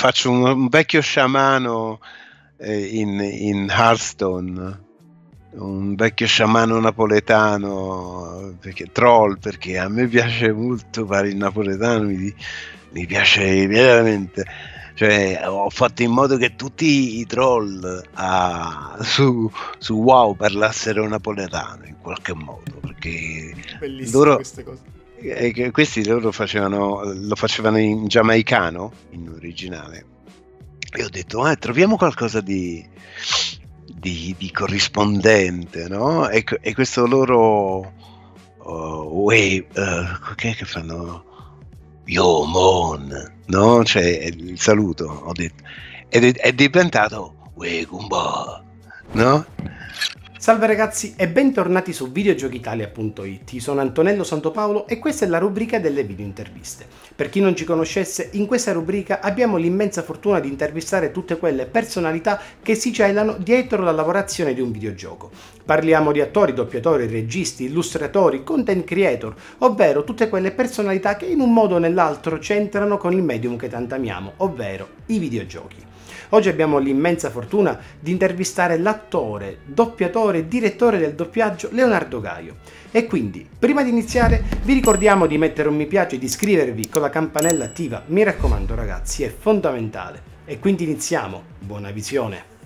faccio un, un vecchio sciamano eh, in, in Hearthstone un vecchio sciamano napoletano, perché, troll, perché a me piace molto fare il napoletano, mi, mi piace veramente. Cioè, ho fatto in modo che tutti i troll a, su, su, Wow parlassero napoletano in qualche modo, perché Bellissime loro, queste cose eh, e questi loro facevano, lo facevano in giamaicano, in originale. E ho detto, ah, troviamo qualcosa di, di, di corrispondente, no? E, e questo loro... Uh, way, uh, che, che fanno? Yo mon, no? Cioè, il saluto, ho detto. Ed è, è diventato Wegumba, no? Salve ragazzi e bentornati su videogiochitalia.it, sono Antonello Santopaolo e questa è la rubrica delle video interviste. Per chi non ci conoscesse, in questa rubrica abbiamo l'immensa fortuna di intervistare tutte quelle personalità che si celano dietro la lavorazione di un videogioco. Parliamo di attori, doppiatori, registi, illustratori, content creator, ovvero tutte quelle personalità che in un modo o nell'altro c'entrano con il medium che tanto amiamo, ovvero i videogiochi. Oggi abbiamo l'immensa fortuna di intervistare l'attore, doppiatore e direttore del doppiaggio Leonardo Gaio. E quindi, prima di iniziare, vi ricordiamo di mettere un mi piace e di iscrivervi con la campanella attiva. Mi raccomando ragazzi, è fondamentale. E quindi iniziamo. Buona visione.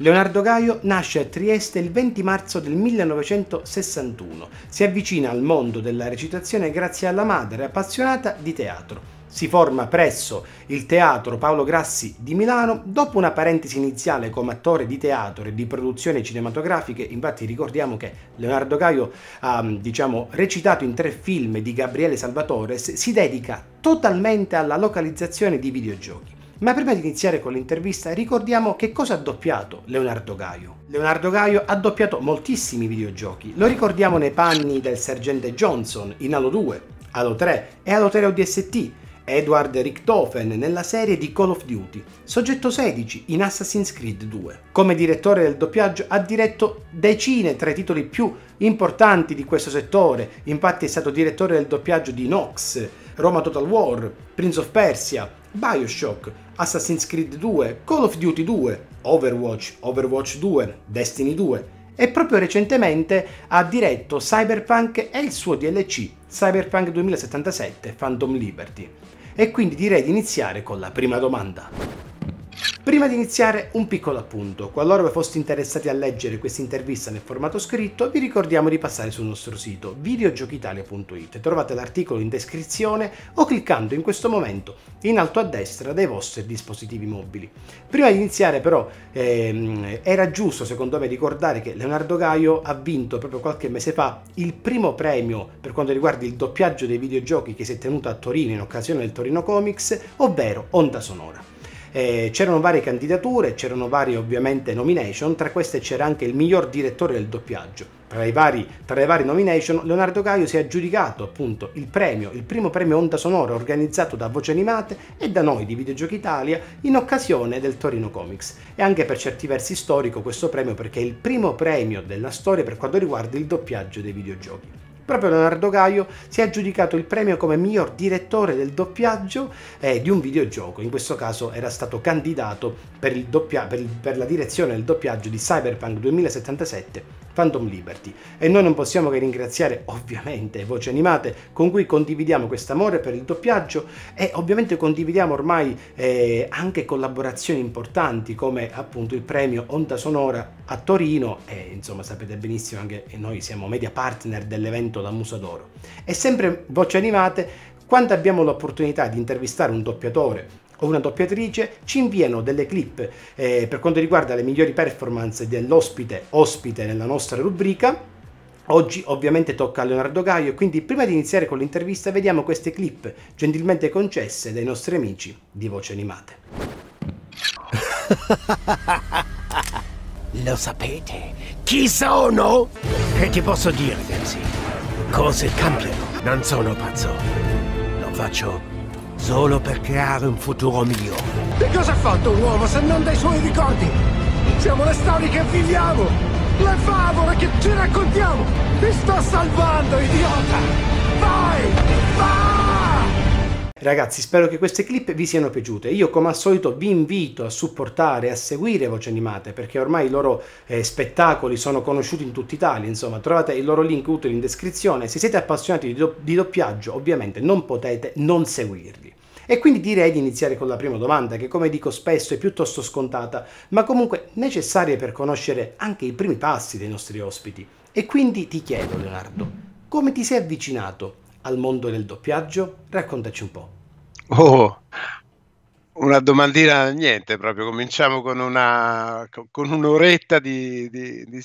Leonardo Gaio nasce a Trieste il 20 marzo del 1961. Si avvicina al mondo della recitazione grazie alla madre appassionata di teatro. Si forma presso il Teatro Paolo Grassi di Milano dopo una parentesi iniziale come attore di teatro e di produzioni cinematografiche. Infatti ricordiamo che Leonardo Gaio ha mm, diciamo, recitato in tre film di Gabriele Salvatore, si dedica totalmente alla localizzazione di videogiochi. Ma prima di iniziare con l'intervista ricordiamo che cosa ha doppiato Leonardo Gaio. Leonardo Gaio ha doppiato moltissimi videogiochi, lo ricordiamo nei panni del sergente Johnson in Halo 2, Halo 3 e Halo 3 ODST, Edward Richtofen nella serie di Call of Duty, soggetto 16 in Assassin's Creed 2. Come direttore del doppiaggio ha diretto decine tra i titoli più importanti di questo settore, infatti è stato direttore del doppiaggio di Nox, Roma Total War, Prince of Persia, Bioshock, Assassin's Creed 2, Call of Duty 2, Overwatch, Overwatch 2, Destiny 2 e proprio recentemente ha diretto Cyberpunk e il suo DLC, Cyberpunk 2077 Phantom Liberty. E quindi direi di iniziare con la prima domanda. Prima di iniziare un piccolo appunto, qualora vi foste interessati a leggere questa intervista nel formato scritto, vi ricordiamo di passare sul nostro sito videogiochitalia.it, trovate l'articolo in descrizione o cliccando in questo momento in alto a destra dei vostri dispositivi mobili. Prima di iniziare però ehm, era giusto secondo me ricordare che Leonardo Gaio ha vinto proprio qualche mese fa il primo premio per quanto riguarda il doppiaggio dei videogiochi che si è tenuto a Torino in occasione del Torino Comics, ovvero Onda Sonora. Eh, c'erano varie candidature, c'erano varie ovviamente nomination, tra queste c'era anche il miglior direttore del doppiaggio. Tra, vari, tra, le varie nomination, Leonardo Gaio si è aggiudicato appunto il premio, il primo premio Onda Sonora organizzato da Voce Animate e da noi di Videogiochi Italia in occasione del Torino Comics. E anche per certi versi storico questo premio perché è il primo premio della storia per quanto riguarda il doppiaggio dei videogiochi. Proprio Leonardo Gaio si è aggiudicato il premio come miglior direttore del doppiaggio eh, di un videogioco, in questo caso era stato candidato per, doppia, per, per la direzione del doppiaggio di Cyberpunk 2077 Phantom Liberty e noi non possiamo che ringraziare ovviamente Voci Animate con cui condividiamo quest'amore per il doppiaggio e ovviamente condividiamo ormai eh, anche collaborazioni importanti come appunto il premio Onda Sonora a Torino e insomma sapete benissimo anche noi siamo media partner dell'evento La Musa d'Oro. E sempre Voci Animate quando abbiamo l'opportunità di intervistare un doppiatore o una doppiatrice ci inviano delle clip eh, per quanto riguarda le migliori performance dell'ospite ospite nella nostra rubrica Oggi ovviamente tocca a Leonardo Gaio, quindi prima di iniziare con l'intervista vediamo queste clip gentilmente concesse dai nostri amici di Voce Animate. Lo sapete? Chi sono? Che ti posso dire, Denzi? Cose cambiano, non sono pazzo. Lo faccio solo per creare un futuro migliore. Che cosa ha fatto un uomo se non dai suoi ricordi? Siamo le storie che viviamo, le favole che ci raccontiamo. Ti sto salvando, idiota! Vai! Vai! Ragazzi, spero che queste clip vi siano piaciute. Io come al solito vi invito a supportare, a seguire Voci Animate, perché ormai i loro eh, spettacoli sono conosciuti in tutta Italia, insomma, trovate il loro link utile in descrizione. Se siete appassionati di, do di doppiaggio, ovviamente non potete non seguirli. E quindi direi di iniziare con la prima domanda, che come dico spesso è piuttosto scontata, ma comunque necessaria per conoscere anche i primi passi dei nostri ospiti. E quindi ti chiedo, Leonardo, come ti sei avvicinato al mondo del doppiaggio? Raccontaci un po'. Oh, una domandina, niente, proprio cominciamo con, una, con un'oretta di, di, di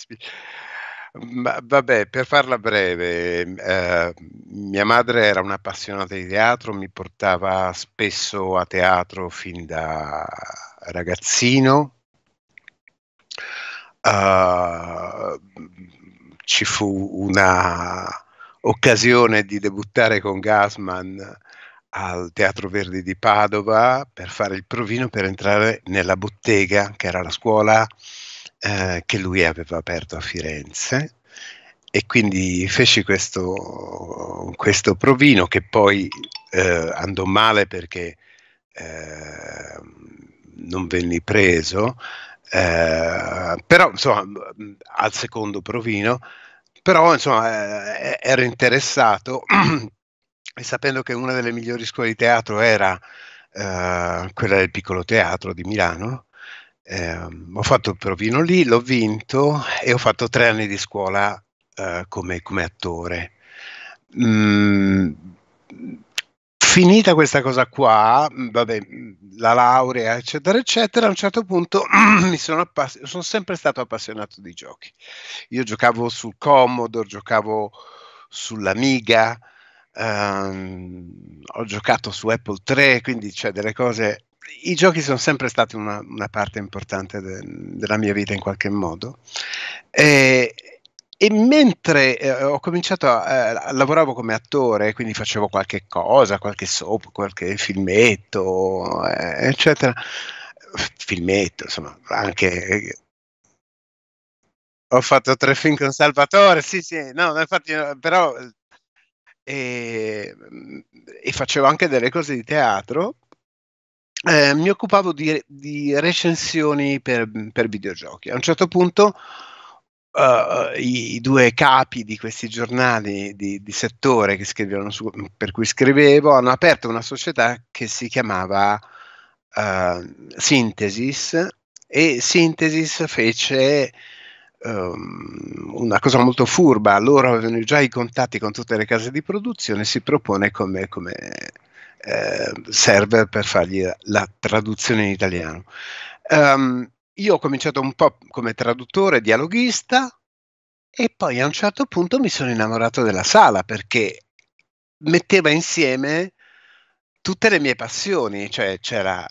ma, vabbè, per farla breve, eh, mia madre era un'appassionata di teatro, mi portava spesso a teatro fin da ragazzino. Uh, ci fu una occasione di debuttare con Gassman al Teatro Verdi di Padova per fare il provino per entrare nella bottega, che era la scuola eh, che lui aveva aperto a Firenze. E quindi feci questo, questo provino che poi eh, andò male perché eh, non venni preso, eh, però insomma al secondo provino però insomma eh, eh ero interessato e sapendo che una delle migliori scuole di teatro era eh, quella del piccolo teatro di Milano, eh, ho fatto il provino lì, l'ho vinto e ho fatto tre anni di scuola eh, come, come, attore. Mm, finita questa cosa qua, mm, vabbè, mm, la laurea, eccetera, eccetera, a un certo punto mi sono, appass- sono sempre stato appassionato di giochi. Io giocavo sul Commodore, giocavo sull'Amiga, ehm, ho giocato su Apple 3, quindi c'è delle cose... I giochi sono sempre stati una, una parte importante de- della mia vita in qualche modo. E, e mentre eh, ho cominciato a, eh, lavoravo come attore, quindi facevo qualche cosa, qualche soap, qualche filmetto, eh, eccetera. Filmetto, insomma, anche eh, ho fatto tre film con Salvatore, sì, sì, no, infatti, eh, però eh, e, mm, e facevo anche delle cose di teatro. Eh, mi occupavo di, di recensioni per, per, videogiochi. A un certo punto Uh, i, due capi di questi giornali di, di settore su, per cui scrivevo hanno aperto una società che si chiamava uh, Synthesis e Synthesis fece ehm, una cosa molto furba, loro avevano già i contatti con tutte le case di produzione, si propone come, come eh, server per fargli la, la traduzione in italiano. Um, io ho cominciato un po' come traduttore, dialoghista e poi a un certo punto mi sono innamorato della sala perché metteva insieme tutte le mie passioni, cioè c'era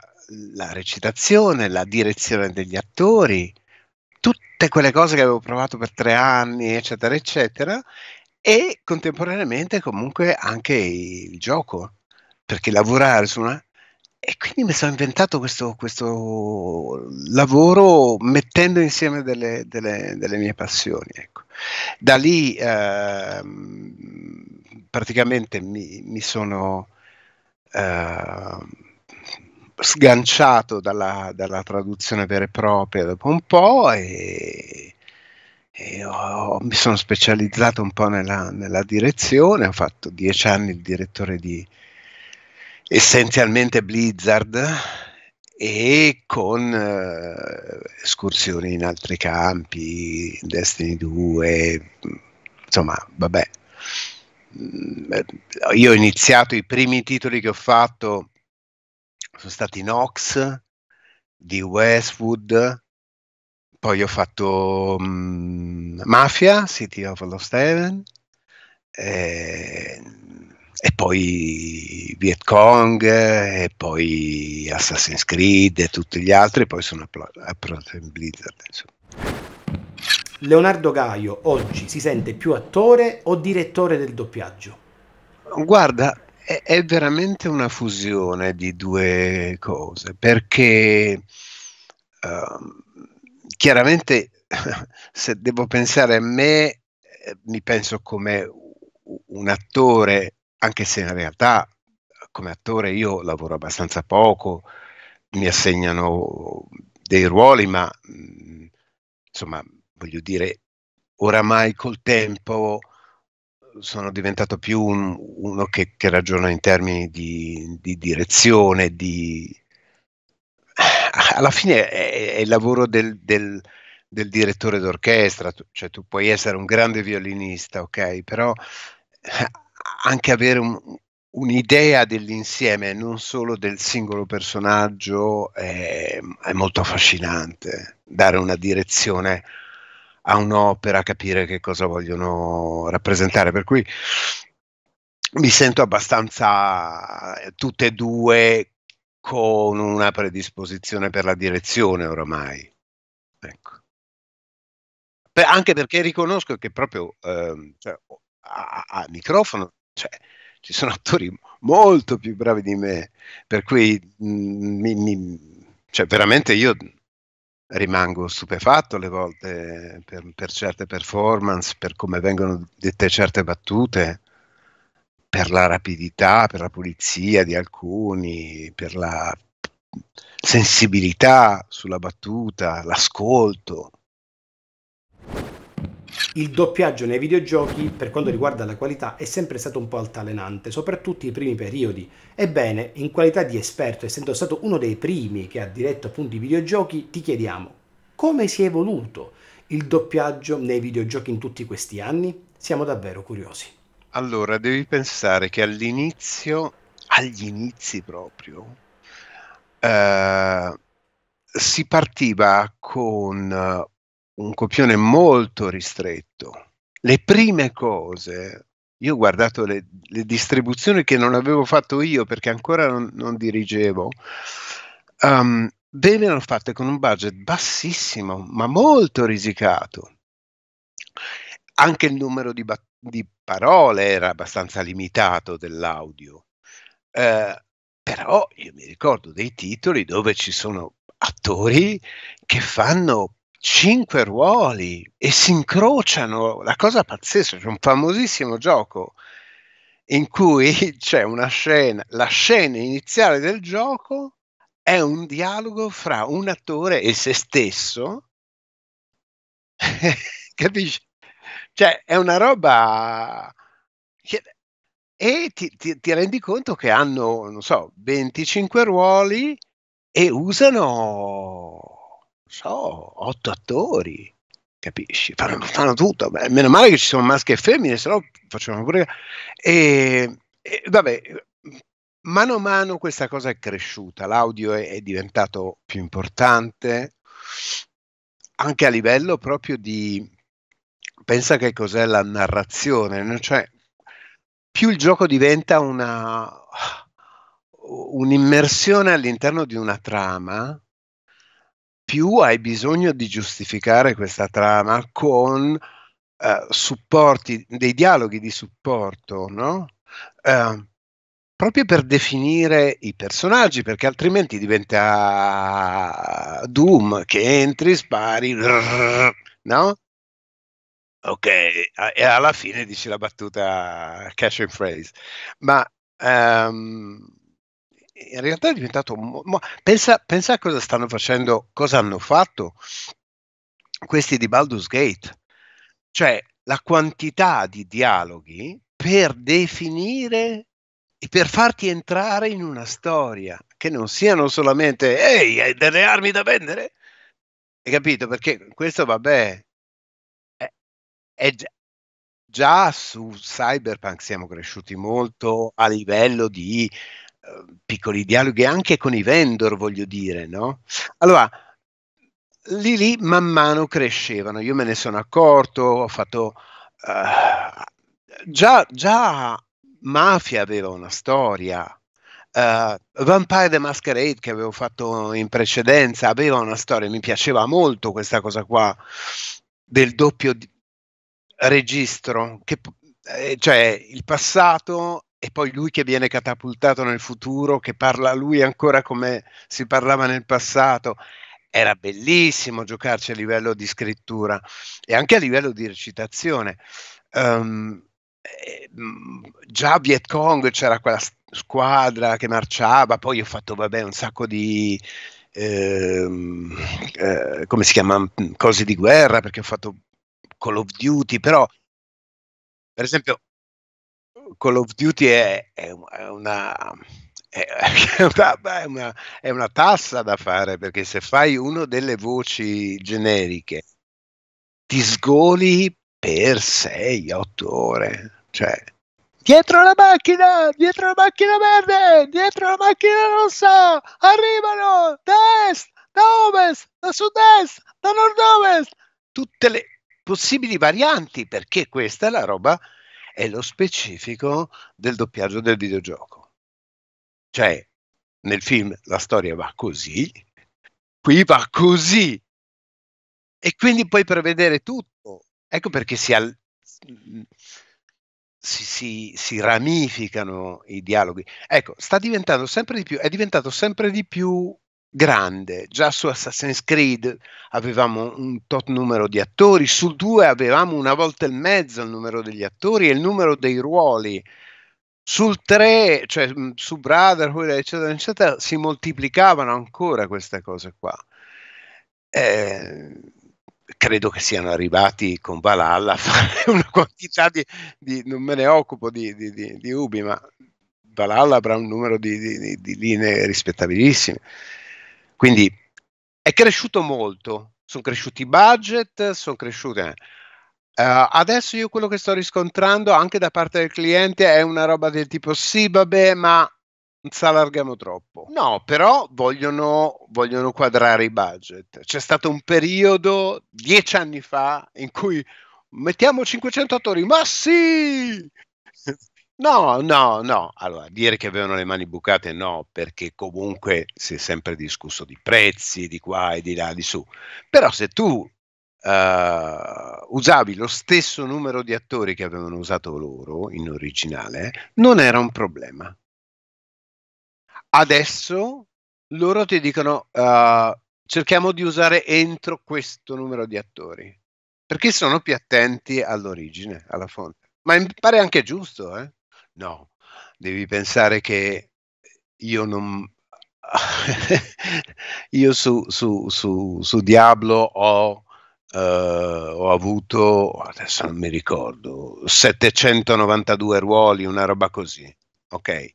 la recitazione, la direzione degli attori, tutte quelle cose che avevo provato per tre anni, eccetera, eccetera, e contemporaneamente comunque anche il gioco, perché lavorare su una e quindi mi sono inventato questo, questo lavoro mettendo insieme delle, delle, delle mie passioni. Ecco. Da lì eh, praticamente mi, mi sono eh, sganciato dalla, dalla, traduzione vera e propria dopo un po' e, e ho, mi sono specializzato un po' nella, nella direzione, ho fatto dieci anni il direttore di essenzialmente Blizzard e con eh, escursioni in altri campi, Destiny 2, insomma, vabbè. Mm, eh, io ho iniziato i primi titoli che ho fatto sono stati Nox di Westwood, poi ho fatto um, Mafia, City of Lost Heaven, eh, e poi Viet Cong, e poi Assassin's Creed e tutti gli altri, e poi sono approntati in Blizzard. Insomma. Leonardo Gaio oggi si sente più attore o direttore del doppiaggio? Guarda, è, è veramente una fusione di due cose, perché uh, chiaramente se devo pensare a me, eh, mi penso come un attore anche se in realtà come attore io lavoro abbastanza poco, mi assegnano dei ruoli, ma mm, insomma, voglio dire, oramai col tempo sono diventato più un, uno che, che, ragiona in termini di, di direzione, di... Alla fine è, è il lavoro del, del, del, direttore d'orchestra, cioè tu puoi essere un grande violinista, ok, però anche avere un, un'idea dell'insieme, non solo del singolo personaggio, è, è, molto affascinante. Dare una direzione a un'opera, capire che cosa vogliono rappresentare. Per cui mi sento abbastanza eh, tutte e due con una predisposizione per la direzione oramai. Ecco. anche perché riconosco che proprio eh, cioè, a, microfono, cioè, ci sono attori molto più bravi di me, per cui mh, mm, mi, mi, cioè, veramente io rimango stupefatto alle volte per, per, certe performance, per come vengono dette certe battute, per la rapidità, per la pulizia di alcuni, per la sensibilità sulla battuta, l'ascolto. Il doppiaggio nei videogiochi, per quanto riguarda la qualità, è sempre stato un po' altalenante, soprattutto i primi periodi. Ebbene, in qualità di esperto, essendo stato uno dei primi che ha diretto appunto i videogiochi, ti chiediamo come si è evoluto il doppiaggio nei videogiochi in tutti questi anni? Siamo davvero curiosi. Allora, devi pensare che all'inizio, agli inizi proprio, eh, si partiva con eh, un copione molto ristretto. Le prime cose, io ho guardato le, le distribuzioni che non avevo fatto io perché ancora non, non dirigevo, um, ehm, venivano fatte con un budget bassissimo, ma molto risicato. Anche il numero di, ba- di parole era abbastanza limitato dell'audio. Eh, però io mi ricordo dei titoli dove ci sono attori che fanno cinque ruoli e si incrociano, la cosa pazzesca, c'è un famosissimo gioco in cui c'è una scena, la scena iniziale del gioco è un dialogo fra un attore e se stesso, capisci? Cioè è una roba che... e ti, ti, ti rendi conto che hanno, non so, 25 ruoli e usano so, otto attori, capisci? Fanno, fanno tutto. Beh, meno male che ci sono maschi e femmine, se no facevano pure. E, e, vabbè, mano a mano questa cosa è cresciuta, l'audio è, è diventato più importante anche a livello proprio di pensa che cos'è la narrazione, cioè più il gioco diventa una un'immersione all'interno di una trama più hai bisogno di giustificare questa trama con eh, supporti, dei dialoghi di supporto, no? Eh, proprio per definire i personaggi, perché altrimenti diventa ah, Doom che entri, spari, no? Ok, e alla fine dici la battuta cash and phrase. Ma um, in realtà è diventato... Pensa, pensa a cosa stanno facendo, cosa hanno fatto questi di Baldur's Gate. Cioè, la quantità di dialoghi per definire e per farti entrare in una storia che non siano solamente ehi, hai delle armi da vendere? Hai capito? Perché questo, vabbè, è, è già, già su Cyberpunk siamo cresciuti molto a livello di piccoli dialoghi anche con i vendor, voglio dire, no? Allora, lì lì man mano crescevano, io me ne sono accorto, ho fatto... Uh, già, già Mafia aveva una storia, Uh, Vampire the Masquerade che avevo fatto in precedenza aveva una storia, mi piaceva molto questa cosa qua del doppio di- registro, che, eh, cioè il passato e poi lui che viene catapultato nel futuro, che parla a lui ancora come si parlava nel passato. Era bellissimo giocarci a livello di scrittura e anche a livello di recitazione. Um, già a Viet Cong c'era quella squadra che marciava, poi ho fatto vabbè, un sacco di, Ehm, eh, come si chiama, cose di guerra, perché ho fatto Call of Duty, però per esempio Call of Duty è, è, una, è, una, una, è, una, tassa da fare perché se fai una delle voci generiche ti sgoli per 6-8 ore. Cioè, dietro la macchina, dietro la macchina verde, dietro la macchina rossa, arrivano da est, da ovest, da sud-est, da nord-ovest, tutte le possibili varianti perché questa è la roba è lo specifico del doppiaggio del videogioco. Cioè, nel film la storia va così, qui va così. E quindi puoi prevedere tutto. Ecco perché si, al- si, si, si ramificano i dialoghi. Ecco, sta diventando sempre di più, è diventato sempre di più grande, già su Assassin's Creed avevamo un tot numero di attori, su due avevamo una volta e mezzo il numero degli attori e il numero dei ruoli, sul 3, cioè su Brotherhood, eccetera, eccetera, si moltiplicavano ancora queste cose qua. Eh, credo che siano arrivati con Valhalla a fare una quantità di, di non me ne occupo di, di, di, di Ubi, ma Valhalla avrà un numero di, linee rispettabilissime. Quindi è cresciuto molto, sono cresciuti i budget, sono cresciute... Uh, adesso io quello che sto riscontrando anche da parte del cliente è una roba del tipo sì vabbè ma non si allarghiamo troppo. No, però vogliono, vogliono quadrare i budget. C'è stato un periodo dieci anni fa in cui mettiamo 500 attori, ma sì! No, no, no. Allora, dire che avevano le mani bucate no, perché comunque si è sempre discusso di prezzi, di qua e di là, di su. Però se tu Uh, usavi lo stesso numero di attori che avevano usato loro in originale, non era un problema. Adesso loro ti dicono uh, cerchiamo di usare entro questo numero di attori, perché sono più attenti all'origine, alla fonte. Ma mi pare anche giusto, eh? No, devi pensare che io non... io su, su, su, su, Diablo ho, eh, ho avuto, adesso non mi ricordo, 792 ruoli, una roba così. Ok,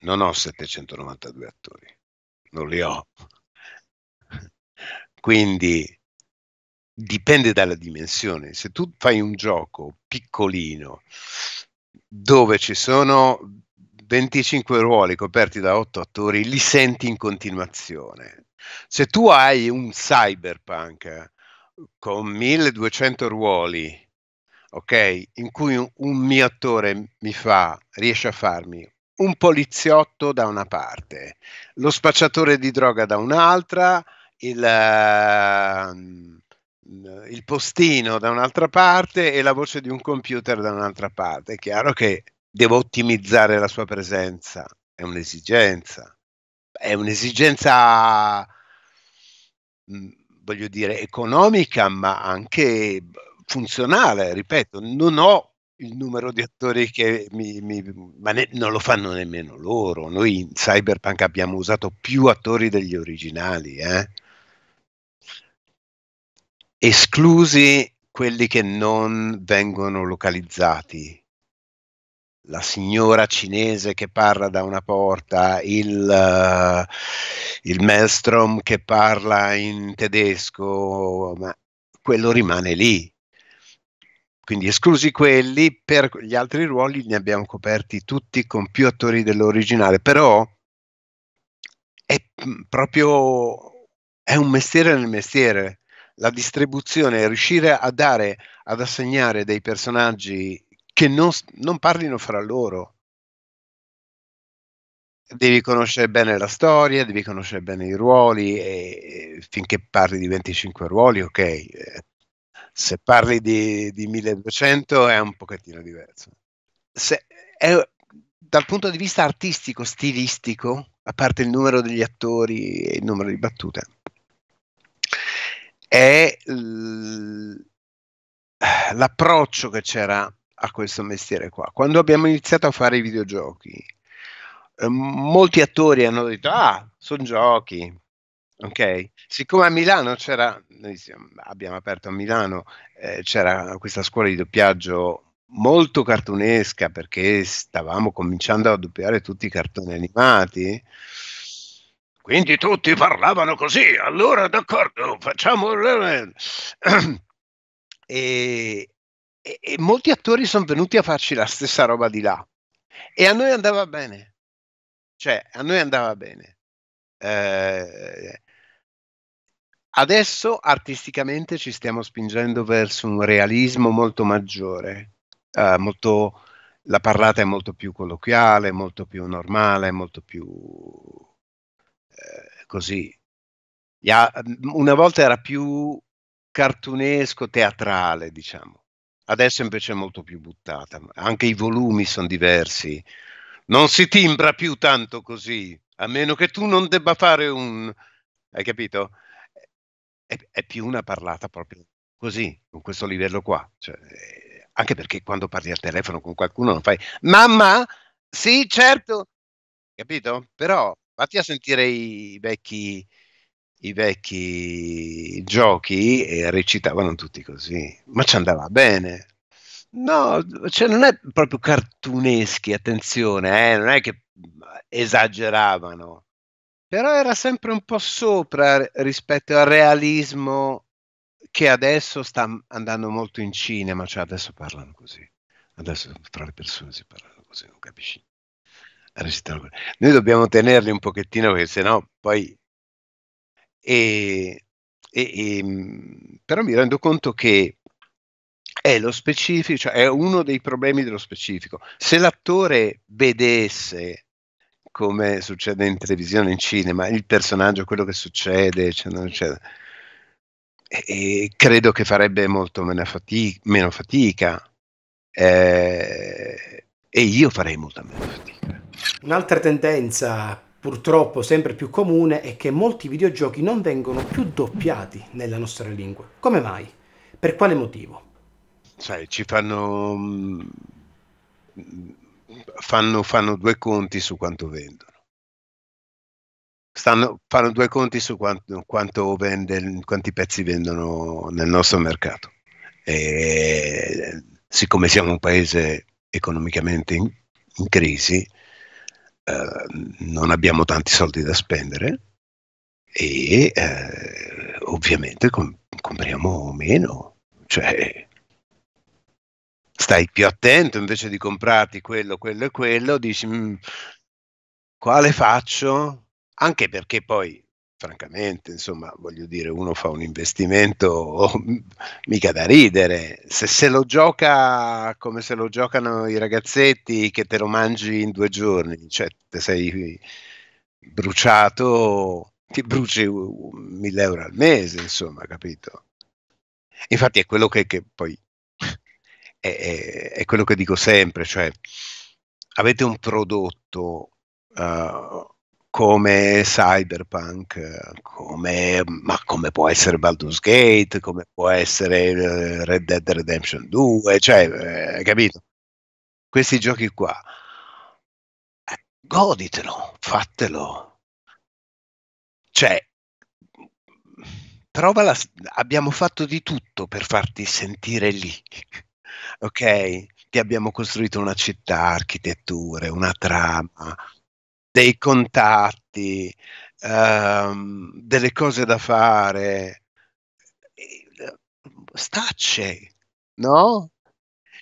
non ho 792 attori, non li ho. Quindi dipende dalla dimensione. Se tu fai un gioco piccolino dove ci sono 25 ruoli coperti da 8 attori, li senti in continuazione. Se tu hai un cyberpunk con 1200 ruoli, ok, in cui un, mio attore mi fa, riesce a farmi un poliziotto da una parte, lo spacciatore di droga da un'altra, il, ehm, Mm, il postino da un'altra parte e la voce di un computer da un'altra parte. È chiaro che devo ottimizzare la sua presenza, è un'esigenza, è un'esigenza, mm, voglio dire, economica, ma anche funzionale, ripeto, non ho il numero di attori che mi, mi ma ne, non lo fanno nemmeno loro. Noi in Cyberpunk abbiamo usato più attori degli originali, eh? esclusi quelli che non vengono localizzati. La signora cinese che parla da una porta, il, uh, il maelstrom che parla in tedesco, ma quello rimane lì. Quindi esclusi quelli, per gli altri ruoli ne abbiamo coperti tutti con più attori dell'originale, però è mm, proprio è un mestiere nel mestiere la distribuzione, riuscire a dare, ad assegnare dei personaggi che non, non parlino fra loro. Devi conoscere bene la storia, devi conoscere bene i ruoli e, e finché parli di 25 ruoli, ok. Eh, se parli di, di 1200 è un pochettino diverso. Se, è, dal punto di vista artistico, stilistico, a parte il numero degli attori e il numero di battute, è l'approccio che c'era a questo mestiere qua. Quando abbiamo iniziato a fare i videogiochi, ehm, molti attori hanno detto, ah, sono giochi, ok? Siccome a Milano c'era, noi abbiamo aperto a Milano, eh, c'era questa scuola di doppiaggio molto cartunesca perché stavamo cominciando a doppiare tutti i cartoni animati quindi tutti parlavano così, allora d'accordo, facciamo... E, e, e molti attori sono venuti a farci la stessa roba di là. E a noi andava bene. Cioè, a noi andava bene. Eh, adesso artisticamente ci stiamo spingendo verso un realismo molto maggiore, eh, molto, la parlata è molto più colloquiale, molto più normale, molto più così. Mhmm, una volta era più cartunesco, teatrale, diciamo. Adesso invece è molto più buttata. Anche i volumi sono diversi. Non si timbra più tanto così, a meno che tu non debba fare un... Hai capito? È, è più una parlata proprio così, con questo livello qua. Cioè, eh, anche perché quando parli al telefono con qualcuno non fai... Mamma? Sì, certo. Capito? Però vatti a sentire i vecchi, i vecchi giochi e recitavano tutti così, ma ci andava bene. No, cioè non è proprio cartuneschi, attenzione, eh, non è che esageravano, però era sempre un po' sopra rispetto al realismo che adesso sta andando molto in cinema, cioè adesso parlano così, adesso tra le persone si parlano così, non capisci noi dobbiamo tenerli un pochettino perché sennò poi... E, e, e, ehm, però mi rendo conto che è lo specifico, cioè è uno dei problemi dello specifico. Se l'attore vedesse come succede in televisione, in cinema, il personaggio, quello che succede, eccetera, eccetera, e credo che farebbe molto meno fatica. Meno fatica. Eh, e io farei molta meno fatica. Un'altra tendenza purtroppo sempre più comune è che molti videogiochi non vengono più doppiati nella nostra lingua. Come mai? Per quale motivo? Sai, ci fanno, fanno, fanno due conti su quanto vendono. Stanno, fanno due conti su quanto, quanto vende, quanti pezzi vendono nel nostro mercato. E, siccome siamo un paese economicamente in, in crisi, eh, non abbiamo tanti soldi da spendere e eh, ovviamente com- compriamo meno. Cioè, stai più attento invece di comprarti quello, quello e quello, dici mh, mm, quale faccio? Anche perché poi francamente, insomma, voglio dire, uno fa un investimento oh, mica da ridere. Se, se lo gioca come se lo giocano i ragazzetti che te lo mangi in due giorni, cioè te sei bruciato, ti bruci mille euro al mese, insomma, capito? Infatti è quello che, che poi è, è, è, quello che dico sempre, cioè avete un prodotto uh, come Cyberpunk, come, ma come può essere Baldur's Gate, come può essere eh, Red Dead Redemption 2, cioè, eh, capito? Questi giochi qua, eh, goditelo, fatelo. Cioè, trova la, abbiamo fatto di tutto per farti sentire lì, ok? Ti abbiamo costruito una città, architetture, una trama, dei contatti, ehm, delle cose da fare, stacce, no?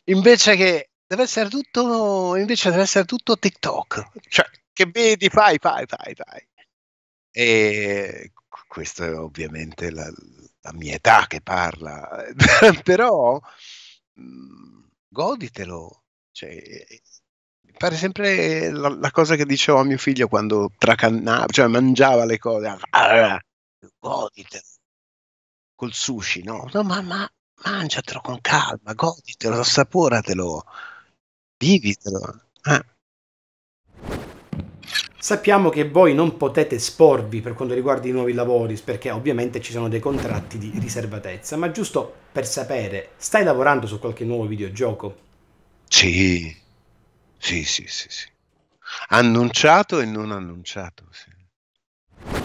Invece che deve essere tutto, invece deve essere tutto TikTok, cioè che vedi, fai, fai, fai, fai. E questa è ovviamente la, la mia età che parla, però mm, goditelo, cioè, pare sempre la, la, cosa che dicevo a mio figlio quando tracannava, cioè mangiava le cose, ah, ah, goditelo col sushi, no? No, ma, ma mangiatelo con calma, goditelo, assaporatelo, vivitelo. Ah. Sappiamo che voi non potete esporvi per quanto riguarda i nuovi lavori, perché ovviamente ci sono dei contratti di riservatezza, ma giusto per sapere, stai lavorando su qualche nuovo videogioco? Sì, sì, sì, sì, sì. Annunciato e non annunciato. Sì.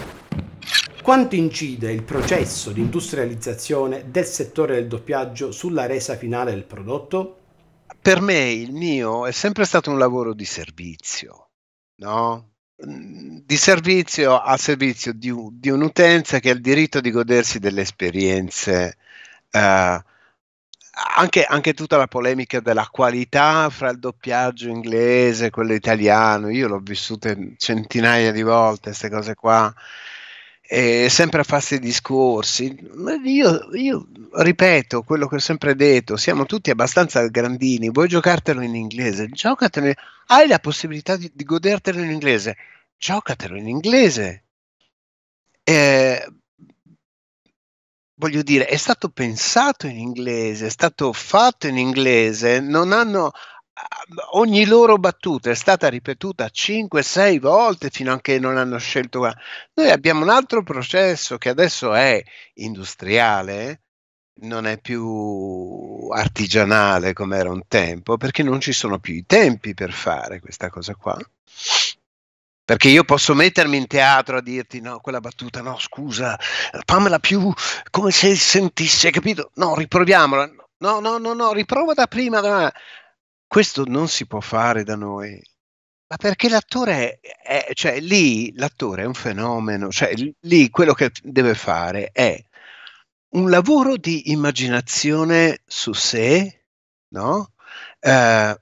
Quanto incide il processo di industrializzazione del settore del doppiaggio sulla resa finale del prodotto? Per me il mio è sempre stato un lavoro di servizio, no? di servizio a servizio di, di un'utenza che ha il diritto di godersi delle esperienze eh, anche, anche, tutta la polemica della qualità fra il doppiaggio inglese e quello italiano, io l'ho vissuta centinaia di volte queste cose qua, e sempre a fare questi discorsi. Io, io, ripeto quello che ho sempre detto, siamo tutti abbastanza grandini, vuoi giocartelo in inglese, giocatelo, hai la possibilità di, di godertelo in inglese, giocatelo in inglese. Eh, voglio dire, è stato pensato in inglese, è stato fatto in inglese, non hanno ah, ogni loro battuta è stata ripetuta 5-6 volte fino a che non hanno scelto. Noi abbiamo un altro processo che adesso è industriale, non è più artigianale come era un tempo, perché non ci sono più i tempi per fare questa cosa qua. Perché io posso mettermi in teatro a dirti no, quella battuta, no, scusa, fammela più come se sentisse, capito? No, riproviamola. No, no, no, no, riprova da prima. Da... Questo non si può fare da noi. Ma perché l'attore è, cioè lì l'attore è un fenomeno, cioè lì quello che deve fare è un lavoro di immaginazione su sé, no? Eh,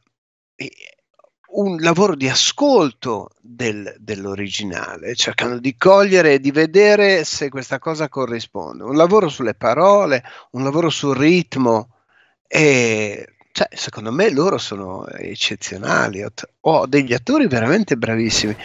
un lavoro di ascolto del, dell'originale, cercando di cogliere e di vedere se questa cosa corrisponde. Un lavoro sulle parole, un lavoro sul ritmo e cioè, secondo me loro sono eccezionali. Ho, ho, degli attori veramente bravissimi.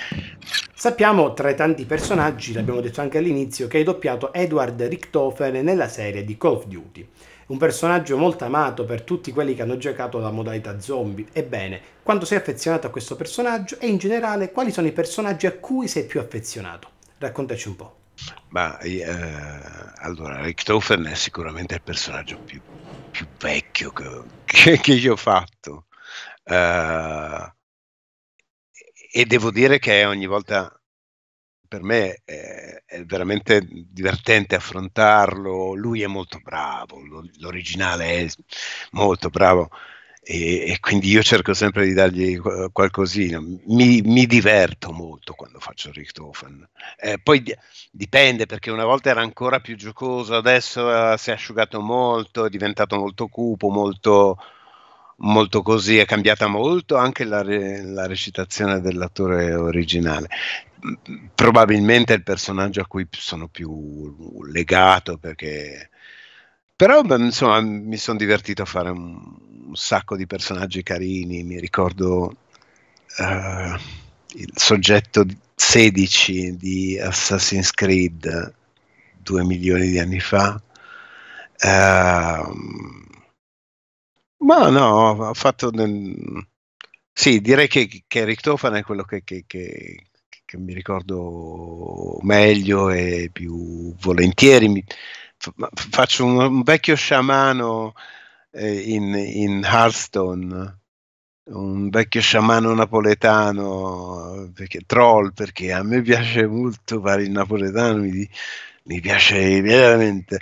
Sappiamo tra i tanti personaggi, l'abbiamo detto anche all'inizio, che hai doppiato Edward Richtofen nella serie di Call of Duty un personaggio molto amato per tutti quelli che hanno giocato la modalità zombie. Ebbene, quanto sei affezionato a questo personaggio e in generale quali sono i personaggi a cui sei più affezionato? Raccontaci un po'. Ma eh, allora, Richtofen è sicuramente il personaggio più, più vecchio che, che, che, io ho fatto. Uh, e devo dire che ogni volta per me è, è, veramente divertente affrontarlo, lui è molto bravo, l'originale è molto bravo e, e quindi io cerco sempre di dargli qualcosina, mi, mi diverto molto quando faccio Richthofen, eh, poi dipende perché una volta era ancora più giocoso, adesso eh, si è asciugato molto, è diventato molto cupo, molto molto così, è cambiata molto anche la, re, la recitazione dell'attore originale. Mm, probabilmente è il personaggio a cui sono più legato perché... Però insomma mi sono divertito a fare un, un, sacco di personaggi carini, mi ricordo uh, il soggetto 16 di Assassin's Creed due milioni di anni fa. Uh, ma no, ha fatto nel... Sì, direi che, che Richtofen è quello che, che, che, che, mi ricordo meglio e più volentieri. Mi, faccio un, un, vecchio sciamano eh, in, in Hearthstone, un vecchio sciamano napoletano, perché, troll, perché a me piace molto fare il napoletano, mi, mi piace veramente.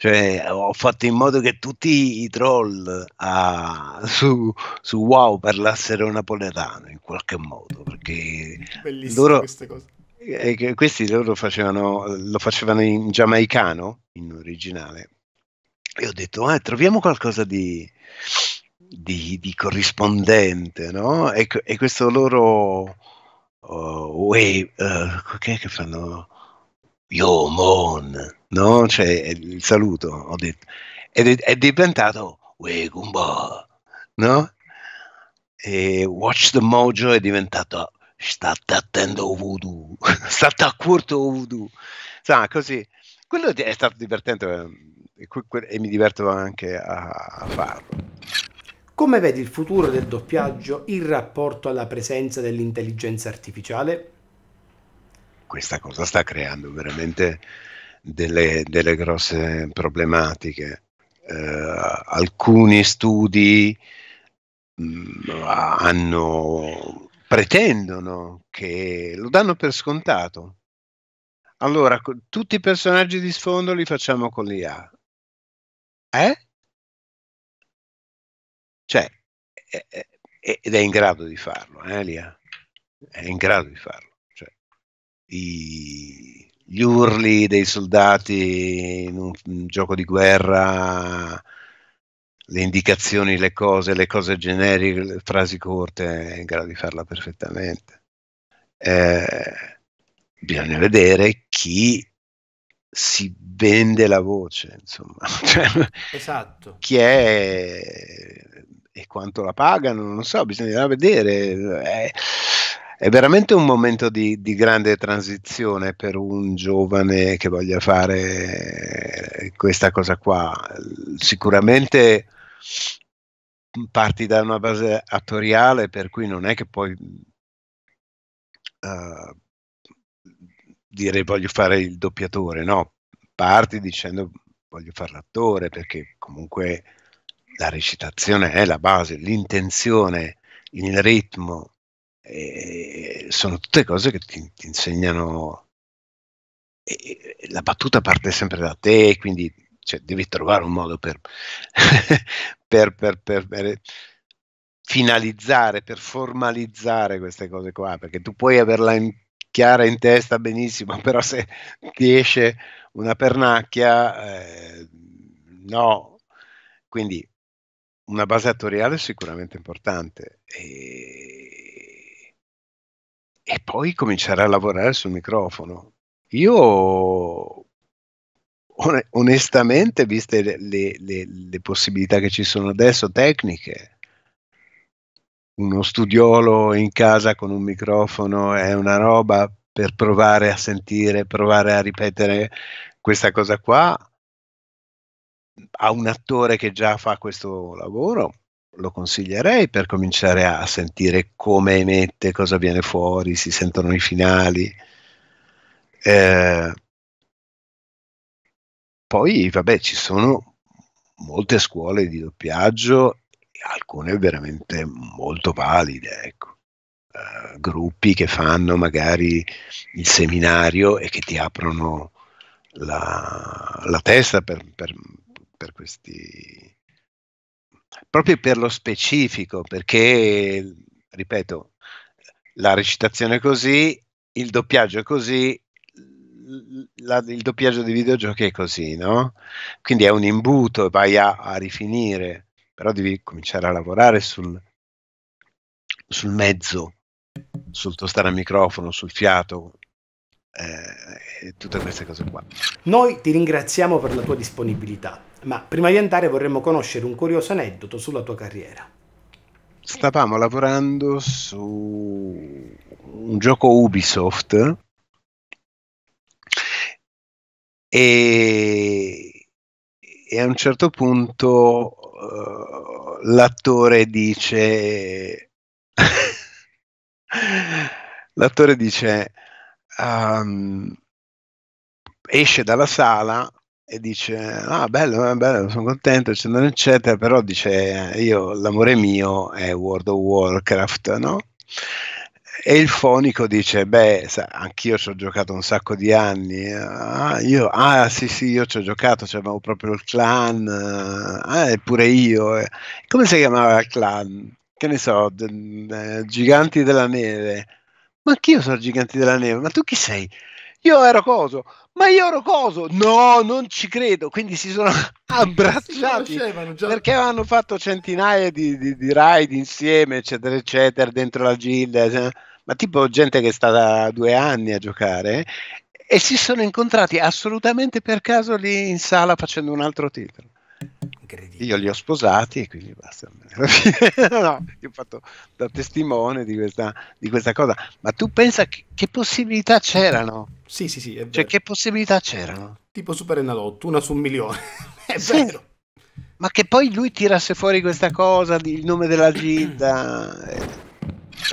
Cioè, ho fatto in modo che tutti i troll a, ah, su, su, Wow parlassero napoletano in qualche modo, perché Bellissime loro, queste cose. Eh, questi loro facevano, lo facevano in giamaicano, in originale. E ho detto, ah, troviamo qualcosa di, di, di corrispondente, no? E, e questo loro... Uh, oh, way, uh, eh, che, che fanno? Yo mon, no? Cioè il saluto, ho detto. Ed è, è diventato Wegumba, no? E Watch the Mojo è diventato State attento voodoo, state a corto voodoo. Sa, così. Quello è stato divertente eh, e, e mi diverto anche a, a farlo. Come vedi il futuro del doppiaggio in rapporto alla presenza dell'intelligenza artificiale? questa cosa sta creando veramente delle, delle grosse problematiche. Eh, alcuni studi mh, mm, hanno, pretendono che lo danno per scontato. Allora, tutti i personaggi di sfondo li facciamo con l'IA. Eh? Cioè, ed è in grado di farlo, eh, Lia? È in grado di farlo i, gli urli dei soldati in un, un, gioco di guerra, le indicazioni, le cose, le cose generiche, le frasi corte, è in grado di farla perfettamente. Eh, bisogna vedere chi si vende la voce, insomma. Cioè, esatto. Chi è e quanto la pagano, non so, bisognerà vedere. Eh, è veramente un momento di, di, grande transizione per un giovane che voglia fare questa cosa qua. Sicuramente parti da una base attoriale per cui non è che puoi uh, dire voglio fare il doppiatore, no, parti dicendo voglio fare l'attore perché comunque la recitazione è la base, l'intenzione, il ritmo, e sono tutte cose che ti, ti insegnano. E la battuta parte sempre da te, quindi cioè, devi trovare un modo per, per, per, per, finalizzare, per formalizzare queste cose qua, perché tu puoi averla in, chiara in testa benissimo, però se ti esce una pernacchia, eh, no. Quindi una base attoriale è sicuramente importante. E e poi cominciare a lavorare sul microfono. Io onestamente, viste le, le, le, le, possibilità che ci sono adesso tecniche, uno studiolo in casa con un microfono è una roba per provare a sentire, provare a ripetere questa cosa qua a un attore che già fa questo lavoro lo consiglierei per cominciare a sentire come emette, cosa viene fuori, si sentono i finali. Eh, poi, vabbè, ci sono molte scuole di doppiaggio, alcune veramente molto valide, ecco. Uh, gruppi che fanno magari il seminario e che ti aprono la, la testa per, per, per questi proprio per lo specifico, perché, ripeto, la recitazione è così, il doppiaggio è così, la, il doppiaggio di videogiochi è così, no? Quindi è un imbuto, vai a, a rifinire, però devi cominciare a lavorare sul, sul mezzo, sul tuo stare al microfono, sul fiato, eh, tutte queste cose qua. Noi ti ringraziamo per la tua disponibilità. Ma prima di andare vorremmo conoscere un curioso aneddoto sulla tua carriera. Stavamo lavorando su un gioco Ubisoft e, e a un certo punto uh, l'attore dice l'attore dice um, esce dalla sala e dice ah bello, eh, bello sono contento eccetera eccetera però dice eh, io l'amore mio è World of Warcraft no? e il fonico dice beh sa, anch'io ci ho giocato un sacco di anni eh, ah, io, ah sì sì io ci ho giocato cioè, avevo proprio il clan ah, eppure io come si chiamava il clan? che ne so de, giganti della neve ma anch'io sono giganti della neve ma tu chi sei? io ero coso ma io ero coso, no, non ci credo. Quindi si sono abbracciati perché hanno fatto centinaia di, di, di ride insieme, eccetera, eccetera, dentro la gilda. Ma tipo gente che è stata due anni a giocare e si sono incontrati assolutamente per caso lì in sala facendo un altro titolo. Io li ho sposati e quindi basta. no, io ho fatto da testimone di questa, di questa cosa. Ma tu pensa che, che possibilità c'erano? Sì, sì, sì. Cioè, vero. che possibilità c'erano? Tipo Super Enalotto, una su un milione. è sì. vero. Ma che poi lui tirasse fuori questa cosa, il nome della Gilda. Eh.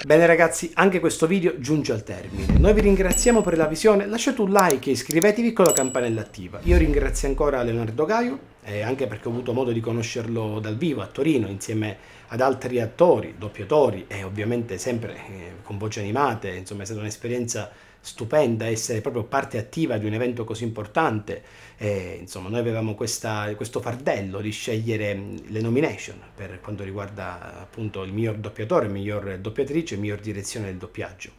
Bene ragazzi, anche questo video giunge al termine. Noi vi ringraziamo per la visione, lasciate un like e iscrivetevi con la campanella attiva. Io ringrazio ancora Leonardo Gaio, eh, anche perché ho avuto modo di conoscerlo dal vivo a Torino insieme ad altri attori, doppiatori e ovviamente sempre eh, con voci animate, insomma è stata un'esperienza stupenda essere proprio parte attiva di un evento così importante. E, insomma, noi avevamo questa, questo fardello di scegliere mm, le nomination per quanto riguarda appunto il miglior doppiatore, miglior doppiatrice, miglior direzione del doppiaggio.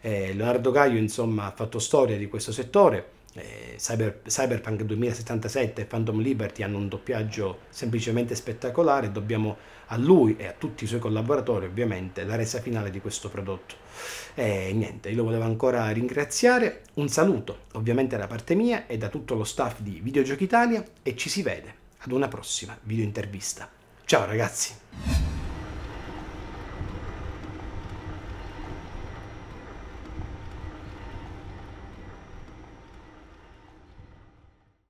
Eh, Leonardo Gaio, insomma, ha fatto storia di questo settore. Cyber, Cyberpunk 2077 e Phantom Liberty hanno un doppiaggio semplicemente spettacolare, dobbiamo a lui e a tutti i suoi collaboratori ovviamente la resa finale di questo prodotto. E niente, io lo volevo ancora ringraziare, un saluto ovviamente da parte mia e da tutto lo staff di Videogiochi Italia e ci si vede ad una prossima video intervista. Ciao ragazzi!